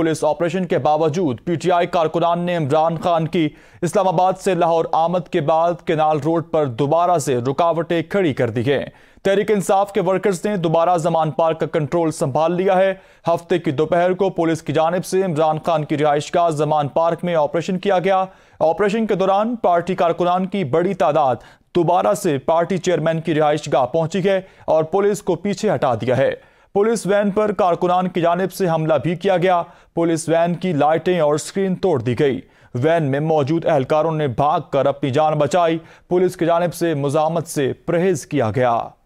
police operation के बावजूद PTI कारकुनान ने इमरान खान की इस्लामाबाद से लाहौर आमद के बाद केनाल रोड पर दोबारा से रुकावटें खड़ी कर दी हैं तहरीक इंसाफ के वर्कर्स ने दोबारा जमान पार्क का कंट्रोल संभाल लिया है हफ्ते की दोपहर को पुलिस की जानब से इमरान खान की रिहाइश का जमान पार्क में ऑपरेशन किया गया ऑपरेशन के दौरान पार्टी कारकुनान की बड़ी तादाद दोबारा से पार्टी चेयरमैन की रिहाइश गाह पहुंची है और पुलिस को पीछे हटा दिया है पुलिस वैन पर कारकुनान की जानब से हमला भी किया गया पुलिस वैन की लाइटें और स्क्रीन तोड़ दी गई वैन में मौजूद एहलकारों ने भाग कर अपनी जान बचाई पुलिस की जानब से मुजामत से परहेज किया गया